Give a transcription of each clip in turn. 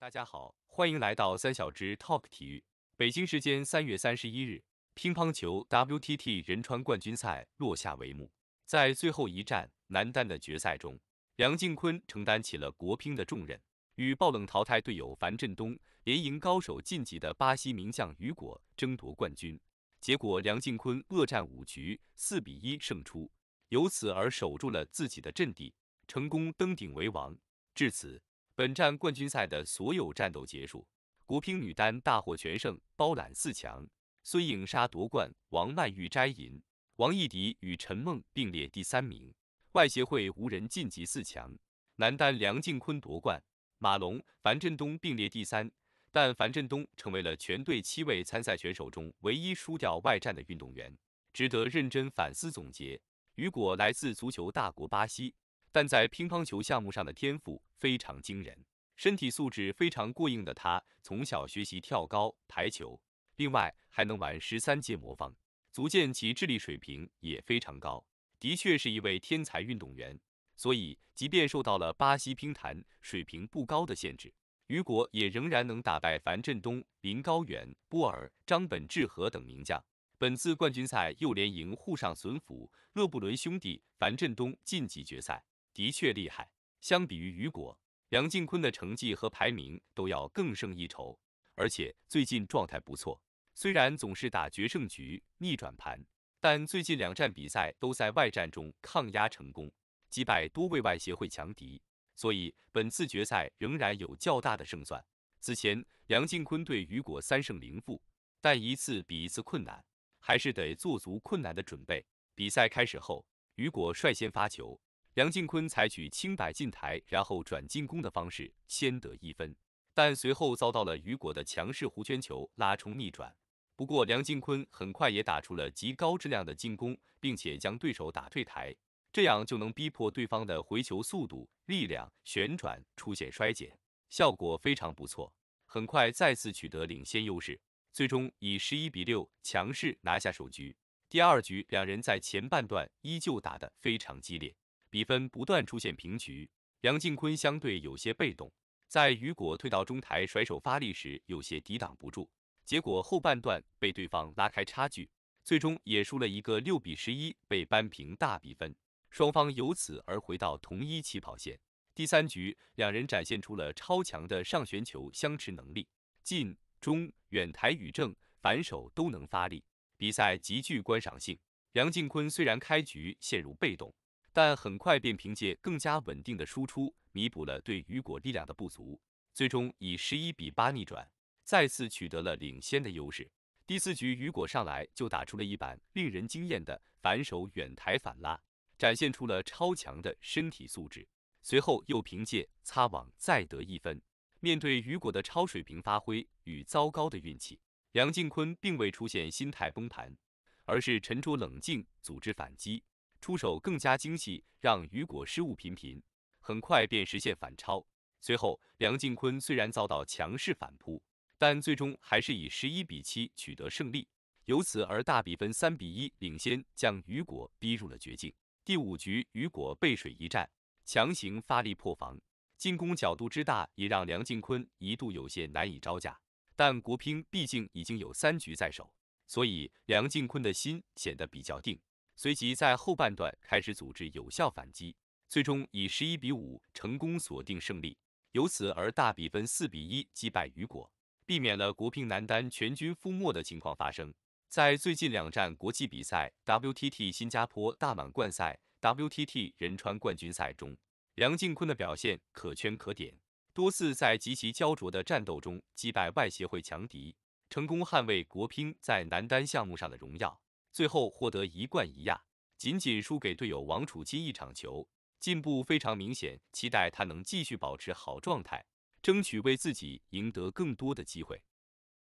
大家好，欢迎来到三小只 Talk 体育。北京时间三月三十一日，乒乓球 WTT 仁川冠军赛落下帷幕。在最后一战男单的决赛中，梁靖昆承担起了国乒的重任，与爆冷淘汰队友樊振东、连赢高手晋级的巴西名将雨果争夺冠军。结果梁靖昆恶战五局，四比一胜出，由此而守住了自己的阵地，成功登顶为王。至此。本站冠军赛的所有战斗结束，国乒女单大获全胜，包揽四强。孙颖莎夺冠，王曼玉摘银，王艺迪与陈梦并列第三名。外协会无人晋级四强。男单梁靖昆夺冠，马龙、樊振东并列第三。但樊振东成为了全队七位参赛选手中唯一输掉外战的运动员，值得认真反思总结。雨果来自足球大国巴西。但在乒乓球项目上的天赋非常惊人，身体素质非常过硬的他，从小学习跳高、排球，另外还能玩十三阶魔方，足见其智力水平也非常高，的确是一位天才运动员。所以，即便受到了巴西乒坛水平不高的限制，雨果也仍然能打败樊振东、林高远、波尔、张本智和等名将。本次冠军赛又连赢沪上隼辅、勒布伦兄弟、樊振东晋级决赛。的确厉害。相比于雨果，梁靖昆的成绩和排名都要更胜一筹，而且最近状态不错。虽然总是打决胜局逆转盘，但最近两站比赛都在外战中抗压成功，击败多位外协会强敌，所以本次决赛仍然有较大的胜算。此前，梁靖昆对雨果三胜零负，但一次比一次困难，还是得做足困难的准备。比赛开始后，雨果率先发球。梁靖昆采取清摆进台，然后转进攻的方式，先得一分，但随后遭到了雨果的强势弧圈球拉冲逆转。不过梁靖昆很快也打出了极高质量的进攻，并且将对手打退台，这样就能逼迫对方的回球速度、力量、旋转出现衰减，效果非常不错。很快再次取得领先优势，最终以十一比六强势拿下首局。第二局两人在前半段依旧打得非常激烈。比分不断出现平局，梁靖昆相对有些被动，在雨果退到中台甩手发力时，有些抵挡不住，结果后半段被对方拉开差距，最终也输了一个六比十一被扳平大比分，双方由此而回到同一起跑线。第三局两人展现出了超强的上旋球相持能力，近、中、远台与正反手都能发力，比赛极具观赏性。梁靖昆虽然开局陷入被动。但很快便凭借更加稳定的输出弥补了对雨果力量的不足，最终以十一比八逆转，再次取得了领先的优势。第四局雨果上来就打出了一板令人惊艳的反手远台反拉，展现出了超强的身体素质。随后又凭借擦网再得一分。面对雨果的超水平发挥与糟糕的运气，梁靖昆并未出现心态崩盘，而是沉着冷静组织反击。出手更加精细，让雨果失误频频，很快便实现反超。随后，梁靖昆虽然遭到强势反扑，但最终还是以十一比七取得胜利，由此而大比分三比一领先，将雨果逼入了绝境。第五局，雨果背水一战，强行发力破防，进攻角度之大，也让梁靖昆一度有些难以招架。但国乒毕竟已经有三局在手，所以梁靖昆的心显得比较定。随即在后半段开始组织有效反击，最终以十一比五成功锁定胜利，由此而大比分四比一击败雨果，避免了国乒男单全军覆没的情况发生。在最近两站国际比赛 ——WTT 新加坡大满贯赛、WTT 仁川冠军赛中，梁靖昆的表现可圈可点，多次在极其焦灼的战斗中击败外协会强敌，成功捍卫国乒在男单项目上的荣耀。最后获得一冠一亚，仅仅输给队友王楚钦一场球，进步非常明显，期待他能继续保持好状态，争取为自己赢得更多的机会。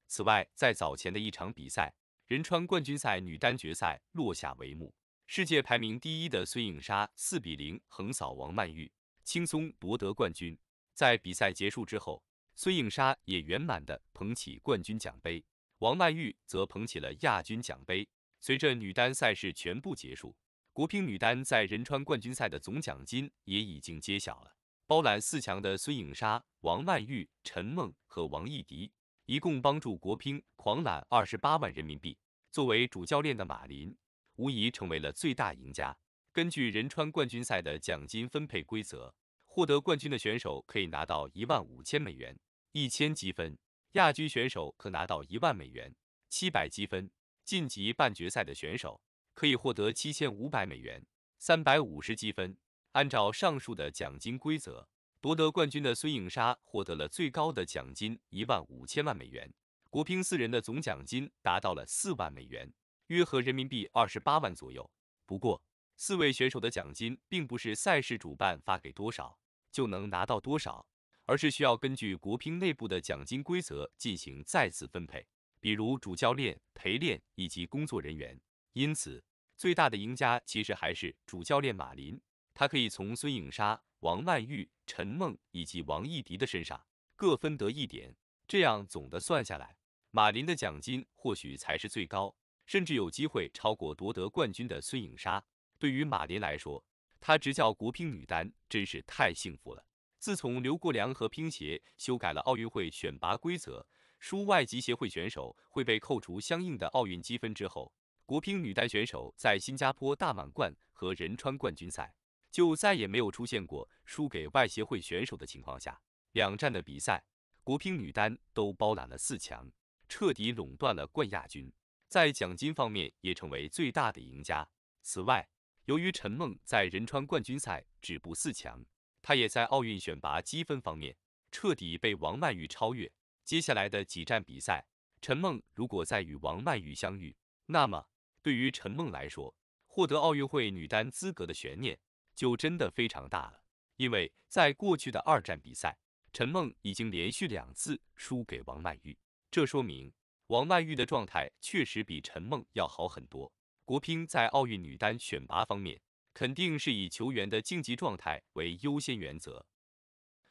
此外，在早前的一场比赛，仁川冠军赛女单决赛落下帷幕，世界排名第一的孙颖莎四比零横扫王曼玉，轻松夺得冠军。在比赛结束之后，孙颖莎也圆满的捧起冠军奖杯，王曼玉则捧起了亚军奖杯。随着女单赛事全部结束，国乒女单在仁川冠军赛的总奖金也已经揭晓了。包揽四强的孙颖莎、王曼昱、陈梦和王艺迪，一共帮助国乒狂揽二十八万人民币。作为主教练的马琳，无疑成为了最大赢家。根据仁川冠军赛的奖金分配规则，获得冠军的选手可以拿到一万五千美元、一千积分；亚军选手可拿到一万美元、七百积分。晋级半决赛的选手可以获得七千五百美元、三百五十积分。按照上述的奖金规则，夺得冠军的孙颖莎获得了最高的奖金一万五千万美元。国乒四人的总奖金达到了四万美元，约合人民币二十八万左右。不过，四位选手的奖金并不是赛事主办发给多少就能拿到多少，而是需要根据国乒内部的奖金规则进行再次分配。比如主教练、陪练以及工作人员，因此最大的赢家其实还是主教练马林，他可以从孙颖莎、王曼玉、陈梦以及王艺迪的身上各分得一点，这样总的算下来，马林的奖金或许才是最高，甚至有机会超过夺得冠军的孙颖莎。对于马林来说，他执教国乒女单真是太幸福了。自从刘国梁和乒协修改了奥运会选拔规则。输外籍协会选手会被扣除相应的奥运积分之后，国乒女单选手在新加坡大满贯和仁川冠军赛就再也没有出现过输给外协会选手的情况下，两站的比赛国乒女单都包揽了四强，彻底垄断了冠亚军，在奖金方面也成为最大的赢家。此外，由于陈梦在仁川冠军赛止步四强，她也在奥运选拔积分方面彻底被王曼玉超越。接下来的几站比赛，陈梦如果再与王曼玉相遇，那么对于陈梦来说，获得奥运会女单资格的悬念就真的非常大了。因为在过去的二战比赛，陈梦已经连续两次输给王曼玉，这说明王曼玉的状态确实比陈梦要好很多。国乒在奥运女单选拔方面，肯定是以球员的竞技状态为优先原则，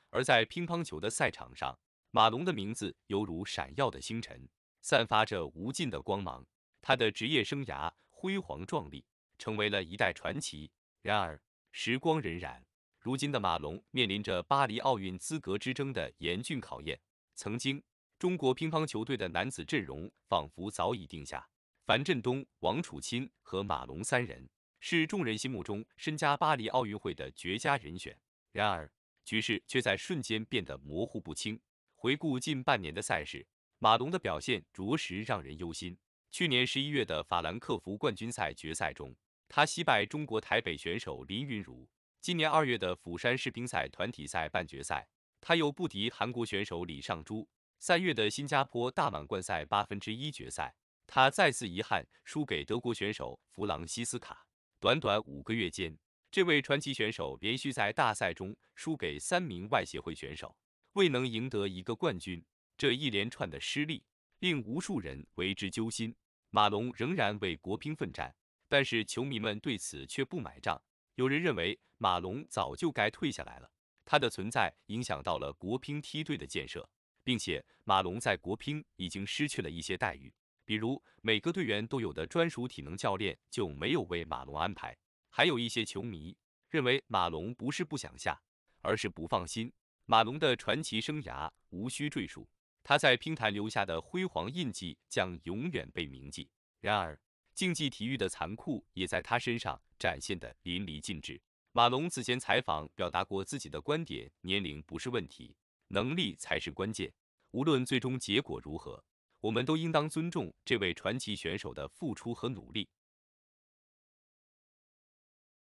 而在乒乓球的赛场上。马龙的名字犹如闪耀的星辰，散发着无尽的光芒。他的职业生涯辉煌壮丽，成为了一代传奇。然而，时光荏苒，如今的马龙面临着巴黎奥运资格之争的严峻考验。曾经，中国乒乓球队的男子阵容仿佛早已定下，樊振东、王楚钦和马龙三人是众人心目中身加巴黎奥运会的绝佳人选。然而，局势却在瞬间变得模糊不清。回顾近半年的赛事，马龙的表现着实让人忧心。去年十一月的法兰克福冠军赛决赛中，他惜败中国台北选手林昀儒；今年二月的釜山世乒赛团体赛半决赛，他又不敌韩国选手李尚洙；三月的新加坡大满贯赛八分之一决赛，他再次遗憾输给德国选手弗朗西斯卡。短短五个月间，这位传奇选手连续在大赛中输给三名外协会选手。未能赢得一个冠军，这一连串的失利令无数人为之揪心。马龙仍然为国乒奋战，但是球迷们对此却不买账。有人认为马龙早就该退下来了，他的存在影响到了国乒梯队的建设，并且马龙在国乒已经失去了一些待遇，比如每个队员都有的专属体能教练就没有为马龙安排。还有一些球迷认为马龙不是不想下，而是不放心。马龙的传奇生涯无需赘述，他在乒坛留下的辉煌印记将永远被铭记。然而，竞技体育的残酷也在他身上展现的淋漓尽致。马龙此前采访表达过自己的观点：年龄不是问题，能力才是关键。无论最终结果如何，我们都应当尊重这位传奇选手的付出和努力。